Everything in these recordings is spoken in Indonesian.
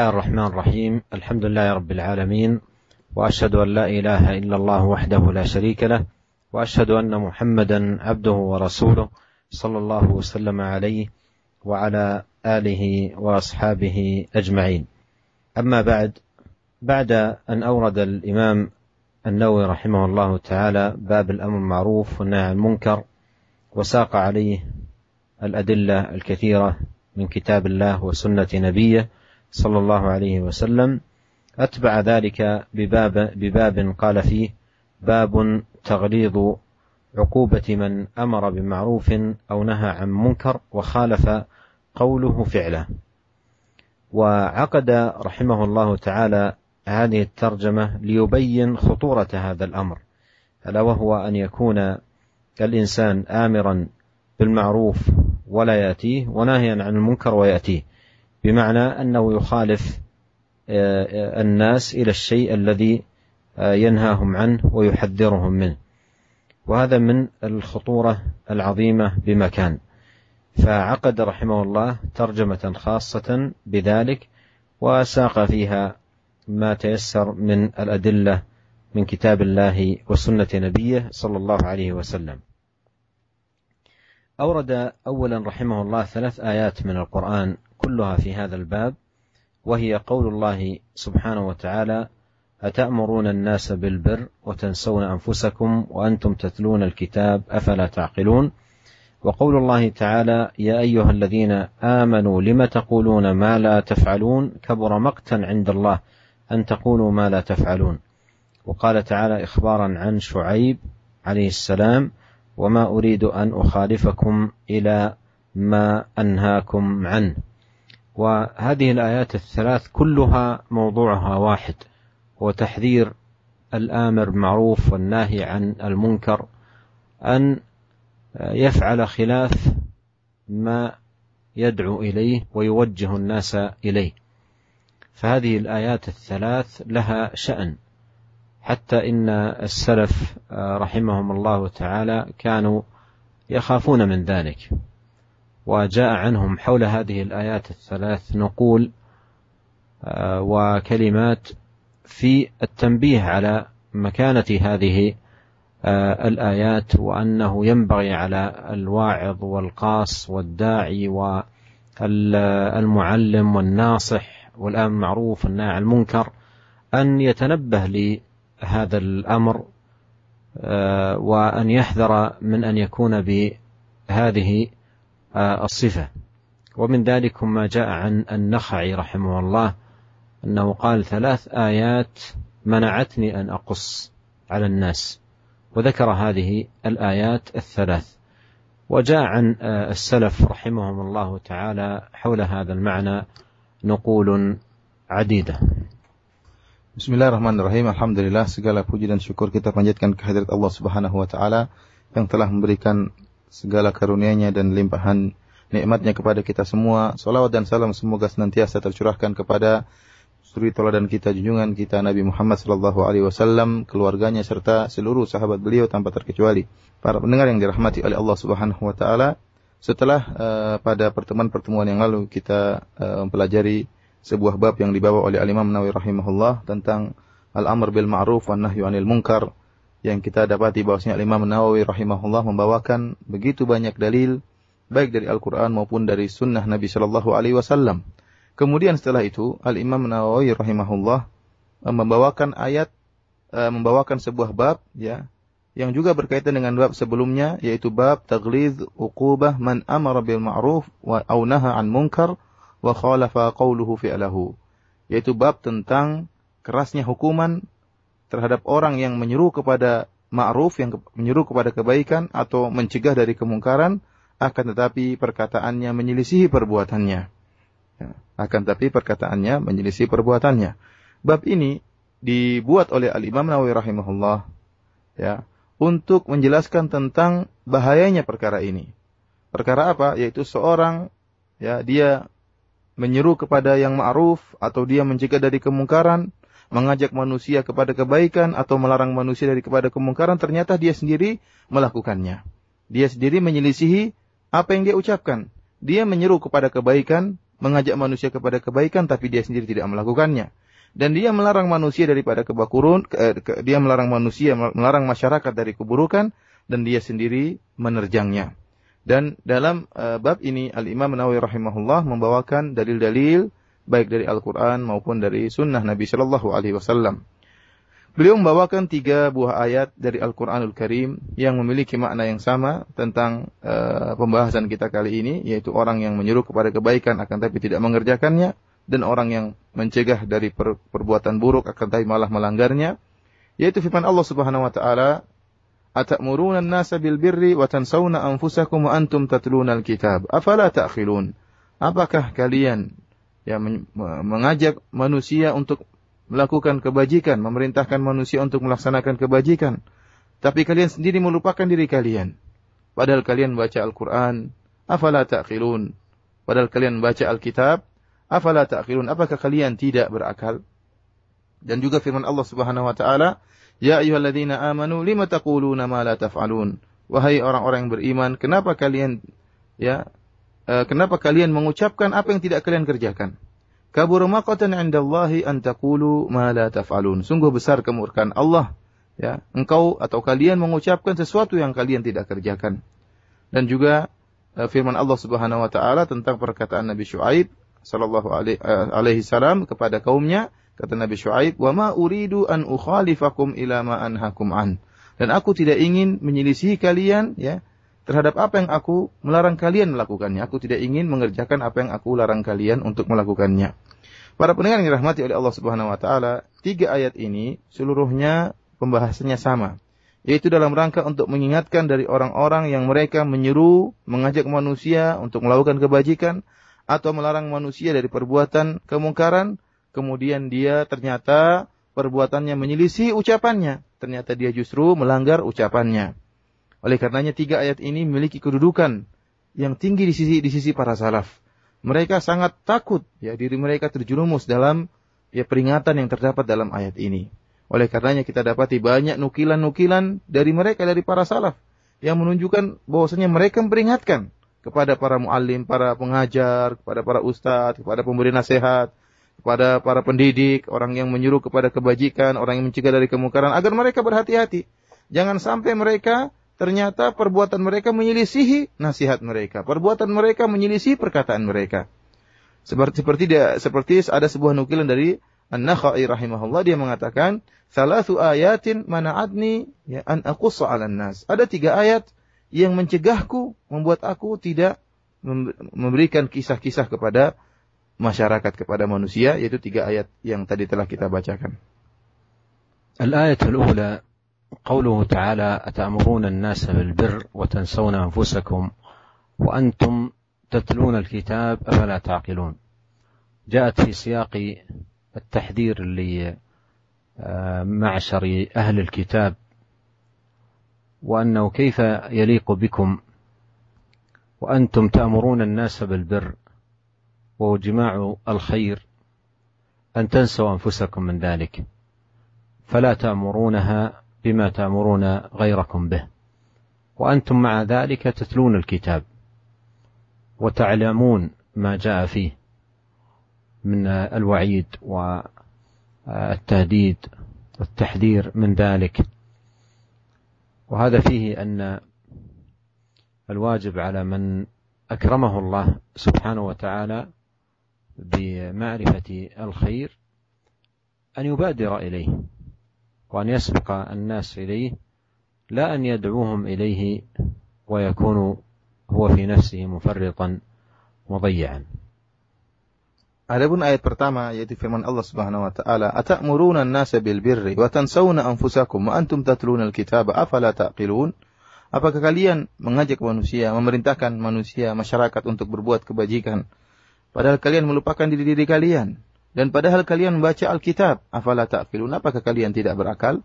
الله الرحمن الرحيم الحمد لله رب العالمين واشهد ان لا اله الا الله وحده لا شريك له واشهد ان محمدا عبده ورسوله صلى الله وسلم عليه وعلى اله واصحابه اجمعين اما بعد بعد ان اورد الامام النووي رحمه الله تعالى باب الامر المعروف والنهي عن المنكر وساق عليه الادله الكثيره من كتاب الله وسنه نبيه صلى الله عليه وسلم أتبع ذلك بباب, بباب قال فيه باب تغليظ عقوبة من أمر بمعروف أو نهى عن منكر وخالف قوله فعله وعقد رحمه الله تعالى هذه الترجمة ليبين خطورة هذا الأمر ألا وهو أن يكون الإنسان آمرا بالمعروف ولا يأتيه وناهيا عن المنكر ويأتيه بمعنى أنه يخالف آه، آه، الناس إلى الشيء الذي آه، ينهاهم عنه ويحذرهم منه وهذا من الخطورة العظيمة بمكان فعقد رحمه الله ترجمة خاصة بذلك وساق فيها ما تيسر من الأدلة من كتاب الله وسنة نبيه صلى الله عليه وسلم أورد أولا رحمه الله ثلاث آيات من القرآن كلها في هذا الباب وهي قول الله سبحانه وتعالى أتأمرون الناس بالبر وتنسون أنفسكم وأنتم تتلون الكتاب أفلا تعقلون وقول الله تعالى يا أيها الذين آمنوا لم تقولون ما لا تفعلون كبر مقتا عند الله أن تقولوا ما لا تفعلون وقال تعالى إخبارا عن شعيب عليه السلام وما أريد أن أخالفكم إلى ما أنهاكم عنه وهذه الآيات الثلاث كلها موضوعها واحد هو تحذير الآمر بالمعروف والناهي عن المنكر أن يفعل خلاف ما يدعو إليه ويوجه الناس إليه فهذه الآيات الثلاث لها شأن حتى إن السلف آه، رحمهم الله تعالى كانوا يخافون من ذلك وجاء عنهم حول هذه الآيات الثلاث نقول آه، وكلمات في التنبيه على مكانة هذه آه، الآيات وأنه ينبغي على الواعظ والقاص والداعي والمعلم والناصح والآن معروف والناهي عن المنكر أن يتنبه لهذا الأمر آه، وأن يحذر من أن يكون بهذه آه، الصفة ومن ذلك ما جاء عن النخعي رحمه الله أنه قال ثلاث آيات منعتني أن أقص على الناس وذكر هذه الآيات الثلاث وجاء عن آه، السلف رحمهم الله تعالى حول هذا المعنى نقول عديدة Bismillahirrahmanirrahim. Alhamdulillah segala puji dan syukur kita panjatkan kehadirat Allah Subhanahu wa taala yang telah memberikan segala karunia-Nya dan limpahan nikmatnya kepada kita semua. Salawat dan salam semoga senantiasa tercurahkan kepada suri teladan kita, junjungan kita Nabi Muhammad sallallahu alaihi wasallam, keluarganya serta seluruh sahabat beliau tanpa terkecuali. Para pendengar yang dirahmati oleh Allah Subhanahu wa taala, setelah uh, pada pertemuan-pertemuan yang lalu kita uh, mempelajari sebuah bab yang dibawa oleh Al Imam Nawawi rahimahullah tentang al-amr bil ma'ruf wan nahyu anil munkar yang kita dapati bahwasanya Imam Nawawi rahimahullah membawakan begitu banyak dalil baik dari Al-Qur'an maupun dari sunnah Nabi Shallallahu alaihi wasallam. Kemudian setelah itu Al-Imam Nawawi rahimahullah eh, membawakan ayat eh, membawakan sebuah bab ya yang juga berkaitan dengan bab sebelumnya yaitu bab tagliz uqubah man amara bil ma'ruf wa au an munkar wa khalafa qawluhu fi'lahu yaitu bab tentang kerasnya hukuman terhadap orang yang menyeru kepada ma'ruf yang menyeru kepada kebaikan atau mencegah dari kemungkaran akan tetapi perkataannya menyelisihi perbuatannya ya, akan tetapi perkataannya menyelisihi perbuatannya bab ini dibuat oleh Al Imam Nawawi rahimahullah ya untuk menjelaskan tentang bahayanya perkara ini perkara apa yaitu seorang ya dia menyuruh kepada yang ma'ruf atau dia mencegah dari kemungkaran mengajak manusia kepada kebaikan atau melarang manusia dari kepada kemungkaran, ternyata dia sendiri melakukannya. Dia sendiri menyelisihi apa yang dia ucapkan. Dia menyeru kepada kebaikan, mengajak manusia kepada kebaikan, tapi dia sendiri tidak melakukannya. Dan dia melarang manusia daripada kebakurun, ke, ke, dia melarang manusia, melarang masyarakat dari keburukan, dan dia sendiri menerjangnya. Dan dalam uh, bab ini Al-Imam Nawawi rahimahullah membawakan dalil-dalil baik dari Al-Qur'an maupun dari sunnah Nabi Shallallahu alaihi wasallam. Beliau membawakan tiga buah ayat dari Al-Qur'anul Karim yang memiliki makna yang sama tentang uh, pembahasan kita kali ini yaitu orang yang menyuruh kepada kebaikan akan tapi tidak mengerjakannya dan orang yang mencegah dari per perbuatan buruk akan tapi malah melanggarnya yaitu firman Allah Subhanahu wa taala atamuruna an-nasa bil birri wa tansawna anfusakum wa antum tatlunal kitab afala ta'qilun apakah kalian ya mengajak manusia untuk melakukan kebajikan, memerintahkan manusia untuk melaksanakan kebajikan. Tapi kalian sendiri melupakan diri kalian. Padahal kalian baca Al-Qur'an, afala ta'qilun? Padahal kalian baca Alkitab, afala ta'qilun? Apakah kalian tidak berakal? Dan juga firman Allah Subhanahu wa taala, "Ya ayyuhalladzina amanu lima taquluna ma la taf'alun?" Wahai orang-orang yang beriman, kenapa kalian ya Eh, kenapa kalian mengucapkan apa yang tidak kalian kerjakan? Kabur maqatan 'indallahi an taqulu ma la taf'alun. Sungguh besar kemurkaan Allah, ya. Engkau atau kalian mengucapkan sesuatu yang kalian tidak kerjakan. Dan juga eh, firman Allah Subhanahu wa taala tentang perkataan Nabi Syuaib sallallahu eh, alaihi salam kepada kaumnya, kata Nabi Syuaib, "Wa ma uridu an ukhalifakum ila ma anhakum an." Dan aku tidak ingin menyelisihi kalian, ya, terhadap apa yang aku melarang kalian melakukannya. Aku tidak ingin mengerjakan apa yang aku larang kalian untuk melakukannya. Para pendengar yang dirahmati oleh Allah Subhanahu wa taala, tiga ayat ini seluruhnya pembahasannya sama, yaitu dalam rangka untuk mengingatkan dari orang-orang yang mereka menyeru, mengajak manusia untuk melakukan kebajikan atau melarang manusia dari perbuatan kemungkaran, kemudian dia ternyata perbuatannya menyelisih ucapannya. Ternyata dia justru melanggar ucapannya. Oleh karenanya tiga ayat ini memiliki kedudukan yang tinggi di sisi di sisi para salaf. Mereka sangat takut ya diri mereka terjerumus dalam ya peringatan yang terdapat dalam ayat ini. Oleh karenanya kita dapati banyak nukilan-nukilan dari mereka dari para salaf yang menunjukkan bahwasanya mereka memperingatkan kepada para muallim, para pengajar, kepada para ustadz, kepada pemberi nasihat, kepada para pendidik, orang yang menyuruh kepada kebajikan, orang yang mencegah dari kemungkaran agar mereka berhati-hati. Jangan sampai mereka ternyata perbuatan mereka menyelisihi nasihat mereka. Perbuatan mereka menyelisihi perkataan mereka. Seperti seperti dia, seperti ada sebuah nukilan dari An-Nakhai rahimahullah dia mengatakan, "Salatu ayatin mana'atni ya an aqussa 'alan nas." Ada tiga ayat yang mencegahku, membuat aku tidak memberikan kisah-kisah kepada masyarakat kepada manusia yaitu tiga ayat yang tadi telah kita bacakan. Al-ayatul ula قوله تعالى أتأمرون الناس بالبر وتنسون أنفسكم وأنتم تتلون الكتاب أفلا تعقلون جاءت في سياق التحذير لمعشر آه، أهل الكتاب وأنه كيف يليق بكم وأنتم تأمرون الناس بالبر وجماع الخير أن تنسوا أنفسكم من ذلك فلا تأمرونها بما تأمرون غيركم به وأنتم مع ذلك تتلون الكتاب وتعلمون ما جاء فيه من الوعيد والتهديد والتحذير من ذلك وهذا فيه أن الواجب على من أكرمه الله سبحانه وتعالى بمعرفة الخير أن يبادر إليه وأن يسبق الناس إليه لا أن يدعوهم إليه ويكون هو في نفسه مفرطا مضيعا Adapun ayat pertama yaitu firman Allah Subhanahu wa taala, "Atamuruna an-nasa bil birri wa tansawna anfusakum wa antum tatluna al-kitaba afala taqilun?" Apakah kalian mengajak manusia, memerintahkan manusia, masyarakat untuk berbuat kebajikan padahal kalian melupakan diri-diri kalian? Dan padahal kalian membaca Alkitab, afala ta'qilun? Apakah kalian tidak berakal?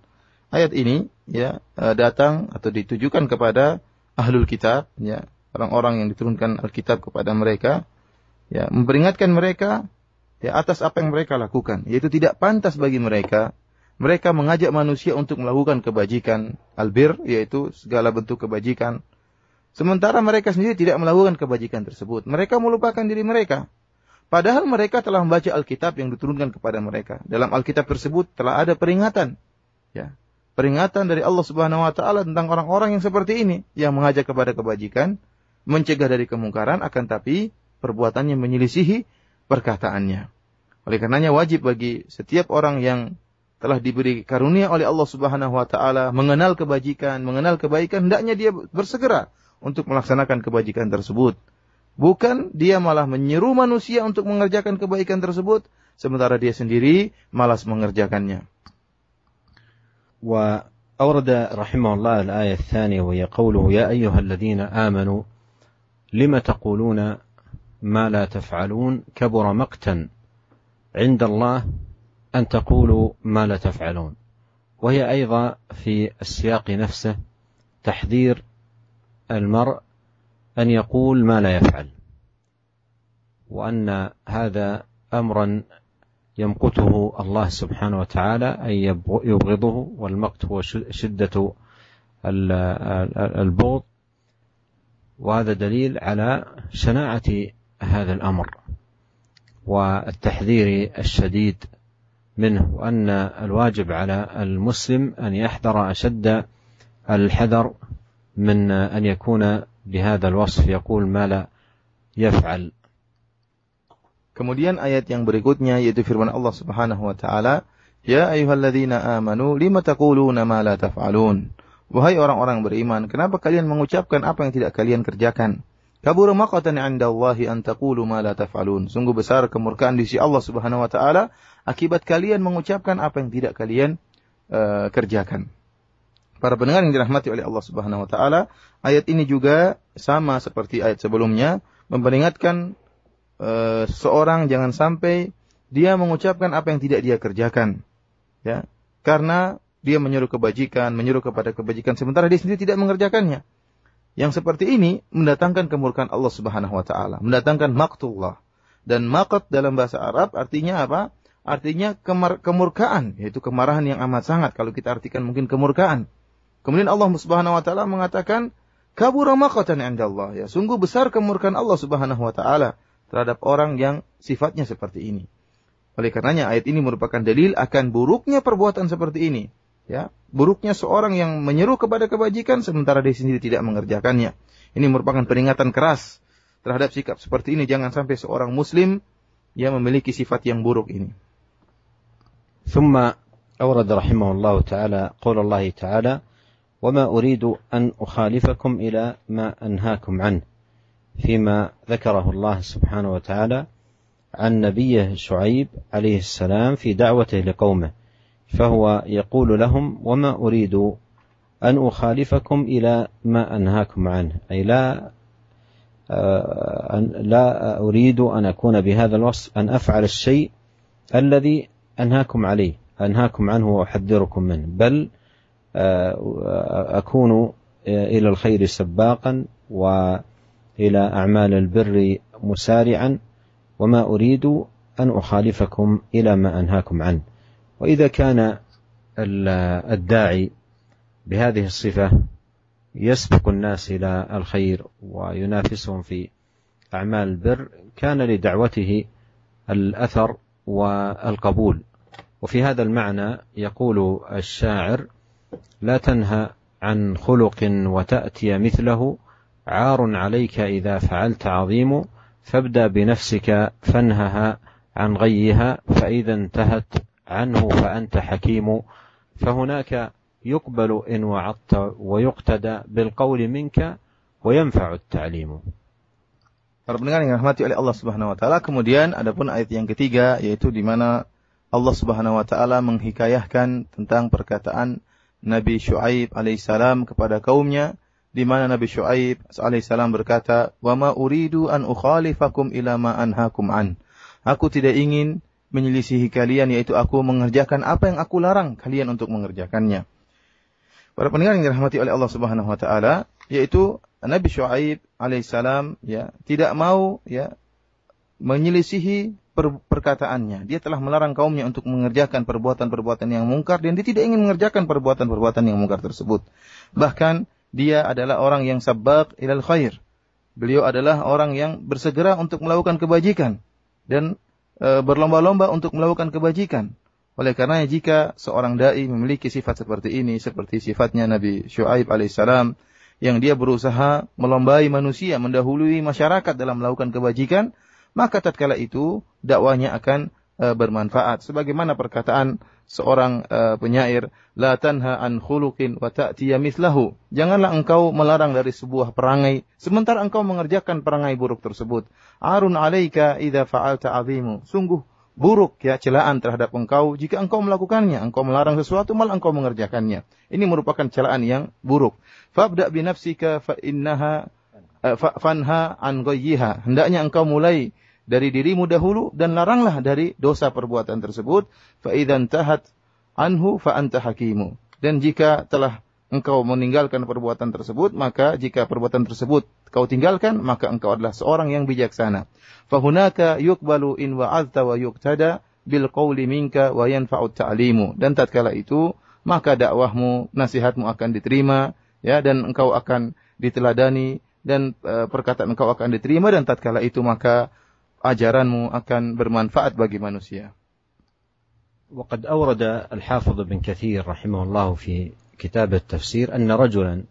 Ayat ini ya eh, datang atau ditujukan kepada ahlul kitab, ya, orang-orang yang diturunkan Alkitab kepada mereka, ya, memperingatkan mereka ya atas apa yang mereka lakukan, yaitu tidak pantas bagi mereka mereka mengajak manusia untuk melakukan kebajikan albir yaitu segala bentuk kebajikan sementara mereka sendiri tidak melakukan kebajikan tersebut mereka melupakan diri mereka Padahal mereka telah membaca Alkitab yang diturunkan kepada mereka. Dalam Alkitab tersebut telah ada peringatan. Ya, peringatan dari Allah Subhanahu wa taala tentang orang-orang yang seperti ini yang mengajak kepada kebajikan, mencegah dari kemungkaran akan tapi perbuatannya menyelisihi perkataannya. Oleh karenanya wajib bagi setiap orang yang telah diberi karunia oleh Allah Subhanahu wa taala mengenal kebajikan, mengenal kebaikan, hendaknya dia bersegera untuk melaksanakan kebajikan tersebut. Bukan dia malah menyeru manusia untuk mengerjakan kebaikan tersebut, sementara dia sendiri malas mengerjakannya. وأورد رحمه الله الآية الثانية وهي قوله يا أيها الذين آمنوا لم تقولون ما لا تفعلون كبر مقتا عند الله أن تقولوا ما لا تفعلون وهي أيضا في السياق نفسه تحذير المرء أن يقول ما لا يفعل وأن هذا أمرا يمقته الله سبحانه وتعالى أي يبغضه والمقت هو شدة البغض وهذا دليل على شناعة هذا الأمر والتحذير الشديد منه وأن الواجب على المسلم أن يحذر أشد الحذر من أن يكون بهذا الوصف يقول ما لا يفعل Kemudian ayat yang berikutnya yaitu firman Allah Subhanahu wa taala, "Ya ayyuhalladzina amanu lima taquluna ma la taf'alun?" Wahai orang-orang beriman, kenapa kalian mengucapkan apa yang tidak kalian kerjakan? Kabur maqatan 'inda Allahi an taqulu ma la taf'alun. Sungguh besar kemurkaan di sisi Allah Subhanahu wa taala akibat kalian mengucapkan apa yang tidak kalian uh, kerjakan. Para pendengar yang dirahmati oleh Allah Subhanahu wa taala, ayat ini juga sama seperti ayat sebelumnya memperingatkan e, eh, seorang jangan sampai dia mengucapkan apa yang tidak dia kerjakan. Ya. Karena dia menyuruh kebajikan, menyuruh kepada kebajikan sementara dia sendiri tidak mengerjakannya. Yang seperti ini mendatangkan kemurkaan Allah Subhanahu wa taala, mendatangkan maktullah. Dan makat dalam bahasa Arab artinya apa? Artinya kemurkaan, yaitu kemarahan yang amat sangat kalau kita artikan mungkin kemurkaan Kemudian Allah Subhanahu wa taala mengatakan, "Kabura maqatan 'indallah." Ya, sungguh besar kemurkan Allah Subhanahu wa taala terhadap orang yang sifatnya seperti ini. Oleh karenanya ayat ini merupakan dalil akan buruknya perbuatan seperti ini. Ya, buruknya seorang yang menyeru kepada kebajikan sementara dia sendiri tidak mengerjakannya. Ini merupakan peringatan keras terhadap sikap seperti ini jangan sampai seorang muslim yang memiliki sifat yang buruk ini. Summa أورد رحمه الله تعالى قول الله تعالى وما أريد أن أخالفكم إلى ما أنهاكم عنه فيما ذكره الله سبحانه وتعالى عن نبيه شعيب عليه السلام في دعوته لقومه فهو يقول لهم وما أريد أن أخالفكم إلى ما أنهاكم عنه أي لا آه، لا أريد أن أكون بهذا الوصف أن أفعل الشيء الذي أنهاكم عليه أنهاكم عنه وأحذركم منه بل آه، أكون إلى الخير سباقا وإلى أعمال البر مسارعا وما أريد أن أخالفكم إلى ما أنهاكم عنه وإذا كان الداعي بهذه الصفة يسبق الناس إلى الخير وينافسهم في أعمال البر كان لدعوته الأثر والقبول وفي هذا المعنى يقول الشاعر لا تنهى عن خلق وتأتي مثله عار عليك إذا فعلت عظيم فابدأ بنفسك فانهها عن غيها فإذا انتهت عنه فأنت حكيم فهناك يقبل إن وعظت ويقتدى بالقول منك وينفع التعليم Para pendengar yang dirahmati oleh Allah Subhanahu wa taala, kemudian adapun ayat yang ketiga yaitu di mana Allah Subhanahu wa taala menghikayahkan tentang perkataan Nabi Shu'aib alaihissalam kepada kaumnya di mana Nabi Shu'aib alaihissalam berkata, "Wa ma uridu an ukhalifakum ila ma anhaakum an." Aku tidak ingin menyelisihi kalian yaitu aku mengerjakan apa yang aku larang kalian untuk mengerjakannya. Para pendengar yang dirahmati oleh Allah Subhanahu wa taala, yaitu Nabi Shu'aib alaihissalam ya tidak mau ya menyelisihi per perkataannya. Dia telah melarang kaumnya untuk mengerjakan perbuatan-perbuatan yang mungkar dan dia tidak ingin mengerjakan perbuatan-perbuatan yang mungkar tersebut. Bahkan dia adalah orang yang sabak ilal khair. Beliau adalah orang yang bersegera untuk melakukan kebajikan dan e, berlomba-lomba untuk melakukan kebajikan. Oleh karenanya jika seorang dai memiliki sifat seperti ini seperti sifatnya Nabi Shu'aib alaihissalam yang dia berusaha melombai manusia, mendahului masyarakat dalam melakukan kebajikan, maka tatkala itu dakwahnya akan e, bermanfaat. Sebagaimana perkataan seorang e, penyair, "La tanha an khuluqin wa ta'tiya Janganlah engkau melarang dari sebuah perangai sementara engkau mengerjakan perangai buruk tersebut. Arun alaika idza fa'alta azimu. Sungguh buruk ya celaan terhadap engkau jika engkau melakukannya, engkau melarang sesuatu malah engkau mengerjakannya. Ini merupakan celaan yang buruk. Fabda bi nafsika fa innaha eh, fanha an ghayyiha. Hendaknya engkau mulai dari dirimu dahulu dan laranglah dari dosa perbuatan tersebut fa idzan tahat anhu fa anta hakimu dan jika telah engkau meninggalkan perbuatan tersebut maka jika perbuatan tersebut kau tinggalkan maka engkau adalah seorang yang bijaksana fa hunaka yuqbalu in wa'azta wa yuqtada bil qawli minka wa yanfa'u ta'limu dan tatkala itu maka dakwahmu nasihatmu akan diterima ya dan engkau akan diteladani dan eh, perkataan engkau akan diterima dan tatkala itu maka ajaranmu akan bermanfaat bagi manusia. وقد أورد الحافظ بن كثير رحمه الله في كتاب التفسير أن رجلا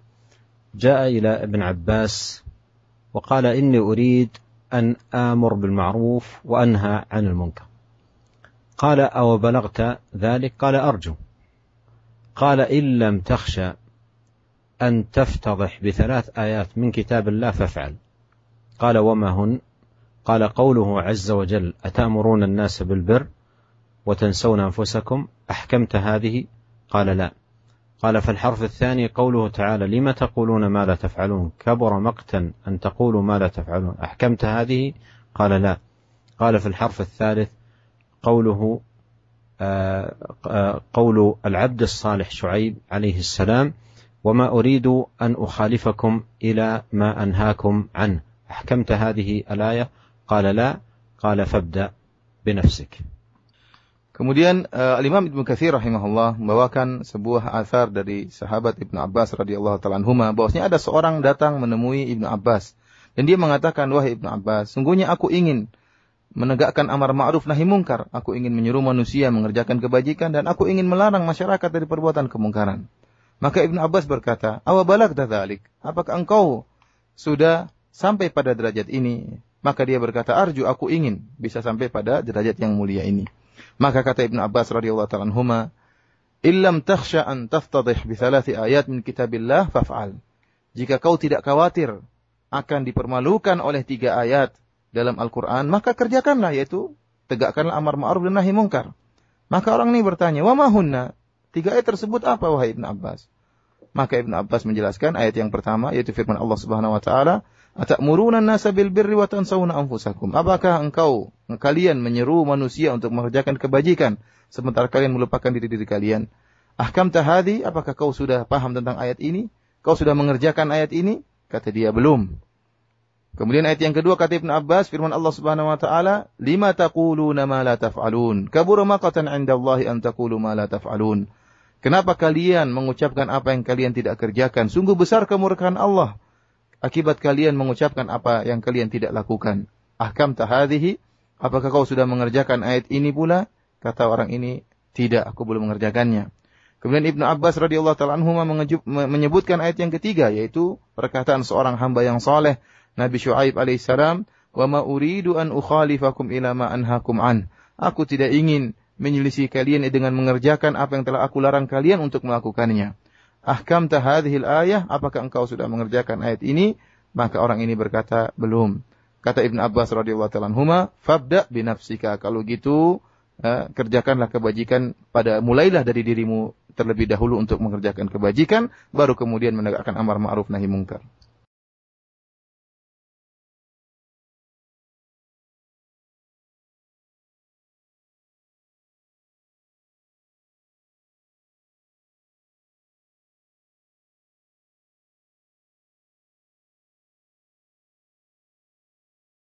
جاء إلى ابن عباس وقال إني أريد أن آمر بالمعروف وأنهى عن المنكر قال أو بلغت ذلك قال أرجو قال إن لم تخشى أن تفتضح بثلاث آيات من كتاب الله فافعل قال وما هن قال قوله عز وجل أتأمرون الناس بالبر وتنسون أنفسكم أحكمت هذه قال لا قال فالحرف الثاني قوله تعالى لم تقولون ما لا تفعلون كبر مقتا أن تقولوا ما لا تفعلون أحكمت هذه قال لا قال في الحرف الثالث قوله آه، قول العبد الصالح شعيب عليه السلام وما أريد أن أخالفكم إلى ما أنهاكم عنه أحكمت هذه الآية Qala la, qala fabda binafsik. Kemudian uh, eh, Imam Ibnu Katsir rahimahullah membawakan sebuah asar dari sahabat Ibnu Abbas radhiyallahu taala anhuma bahwasanya ada seorang datang menemui Ibnu Abbas dan dia mengatakan wahai Ibnu Abbas sungguhnya aku ingin menegakkan amar ma'ruf nahi mungkar aku ingin menyuruh manusia mengerjakan kebajikan dan aku ingin melarang masyarakat dari perbuatan kemungkaran maka Ibnu Abbas berkata awabalak balagta dzalik apakah engkau sudah sampai pada derajat ini maka dia berkata, "Arju aku ingin bisa sampai pada derajat yang mulia ini." Maka kata Ibn Abbas radhiyallahu taala anhuma, "Illam takhsha an taftadih bi thalathi ayat min kitabillah faf'al." Jika kau tidak khawatir akan dipermalukan oleh tiga ayat dalam Al-Qur'an, maka kerjakanlah yaitu tegakkanlah amar ma'ruf dan nahi mungkar. Maka orang ini bertanya, "Wa ma hunna?" Tiga ayat tersebut apa wahai Ibnu Abbas? Maka Ibn Abbas menjelaskan ayat yang pertama yaitu firman Allah Subhanahu wa taala, Atamuruna an-nasa bil birri wa tansawna anfusakum? Apakah engkau kalian menyeru manusia untuk mengerjakan kebajikan sementara kalian melupakan diri-diri kalian? Ahkam tahadi, apakah kau sudah paham tentang ayat ini? Kau sudah mengerjakan ayat ini? Kata dia, belum. Kemudian ayat yang kedua kata Ibn Abbas firman Allah Subhanahu wa taala, "Lima taquluna ma la taf'alun? Kabura maqatan 'inda Allah an taqulu ma la taf'alun." Kenapa kalian mengucapkan apa yang kalian tidak kerjakan? Sungguh besar kemurkaan Allah akibat kalian mengucapkan apa yang kalian tidak lakukan. Ahkam tahadihi, apakah kau sudah mengerjakan ayat ini pula? Kata orang ini, tidak, aku belum mengerjakannya. Kemudian Ibnu Abbas radhiyallahu taala anhu menyebutkan ayat yang ketiga yaitu perkataan seorang hamba yang soleh Nabi Shuaib alaihissalam, "Wa ma uridu an ukhalifakum ila ma anhakum an." Aku tidak ingin menyelisih kalian dengan mengerjakan apa yang telah aku larang kalian untuk melakukannya ahkam tahadhil ayah, apakah engkau sudah mengerjakan ayat ini? Maka orang ini berkata, belum. Kata Ibn Abbas radhiyallahu taala anhuma, fabda binafsika. Kalau gitu, eh, kerjakanlah kebajikan pada mulailah dari dirimu terlebih dahulu untuk mengerjakan kebajikan, baru kemudian menegakkan amar ma'ruf nahi mungkar.